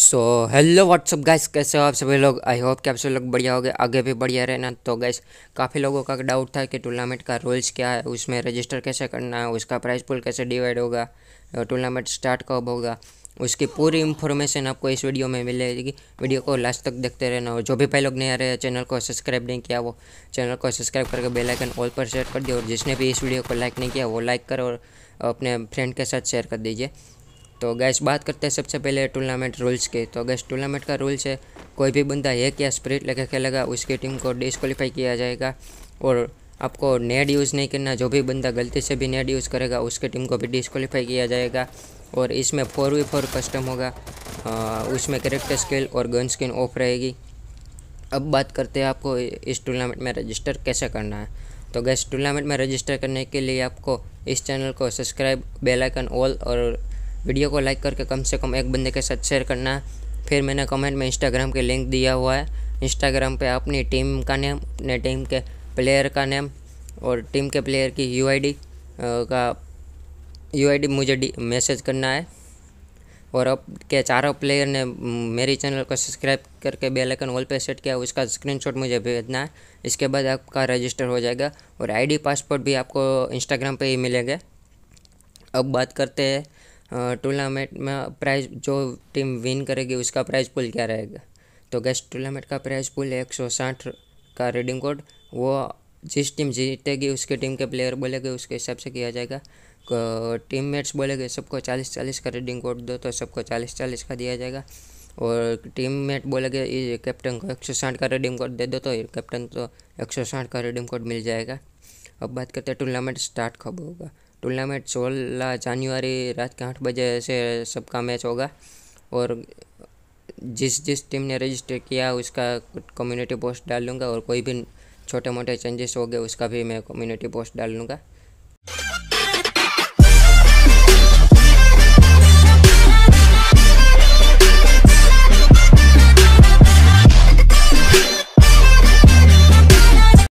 so hello what's up guys कैसे हो आप सभी लोग आई होप कि आप सभी लोग बढ़िया हो गए आगे भी बढ़िया रहना तो गाइस काफ़ी लोगों का डाउट था कि टूर्नामेंट का रूल्स क्या है उसमें रजिस्टर कैसे करना है उसका प्राइस पुल कैसे डिवाइड होगा टूर्नामेंट स्टार्ट कब होगा उसकी पूरी इन्फॉर्मेशन आपको इस वीडियो में मिलेगी वीडियो को लास्ट तक देखते रहना और जो भी पहले लोग नहीं आ रहे हैं चैनल को सब्सक्राइब नहीं किया वो चैनल को सब्सक्राइब करके बेल आइकन ऑल पर शेयर कर दिया और जिसने भी इस वीडियो को लाइक नहीं किया वो लाइक करो और अपने फ्रेंड के साथ शेयर कर दीजिए तो गैस बात करते हैं सबसे पहले टूर्नामेंट रूल्स के तो गैस टूर्नामेंट का रूल्स है कोई भी बंदा एक या स्प्रिट लेकर खेलेगा उसकी टीम को डिसक्वालीफाई किया जाएगा और आपको नेट यूज़ नहीं करना जो भी बंदा गलती से भी नेट यूज़ करेगा उसके टीम को भी डिसक्वालीफाई किया जाएगा और इसमें फोर वी फोर कस्टम होगा आ, उसमें करेक्टर स्किल और गन स्किन ऑफ रहेगी अब बात करते हैं आपको इस टूर्नामेंट में रजिस्टर कैसे करना है तो गैस टूर्नामेंट में रजिस्टर करने के लिए आपको इस चैनल को सब्सक्राइब बेल आइकन ऑल और वीडियो को लाइक करके कम से कम एक बंदे के साथ शेयर करना फिर मैंने कमेंट में इंस्टाग्राम के लिंक दिया हुआ है इंस्टाग्राम पे अपनी टीम का नेम अपने टीम के प्लेयर का नेम और टीम के प्लेयर की यू का यू मुझे मैसेज करना है और अब के चारों प्लेयर ने मेरी चैनल को सब्सक्राइब करके बेल आइकन वॉल पे सेट किया उसका स्क्रीनशॉट मुझे भेजना है इसके बाद आपका रजिस्टर हो जाएगा और आईडी पासपोर्ट भी आपको इंस्टाग्राम पे ही मिलेंगे अब बात करते हैं टूर्नामेंट में प्राइज जो टीम विन करेगी उसका प्राइज पुल क्या रहेगा तो गेस्ट टूर्नामेंट का प्राइज पुल एक सौ साठ का रेडिंग कोड वो जिस टीम जीतेगी उसके टीम के प्लेयर बोलेगे उसके हिसाब से किया जाएगा टीम मेट्स बोलेगे सबको चालीस चालीस का रेडिंग कोड दो तो सबको चालीस चालीस का दिया जाएगा और टीम मेट बोलेगे कैप्टन को एक सौ साठ का रेडिंग कोड दे दो तो कैप्टन तो एक सौ साठ का रेडिंग कोड मिल जाएगा अब बात करते हैं टूर्नामेंट स्टार्ट कब होगा टूर्नामेंट सोलह जनवरी रात के आठ बजे से सबका मैच होगा और जिस जिस टीम ने रजिस्टर किया उसका कम्युनिटी पोस्ट डाल लूँगा और कोई भी छोटे मोटे चेंजेस हो गए उसका भी मैं कम्युनिटी पोस्ट डाल लूँगा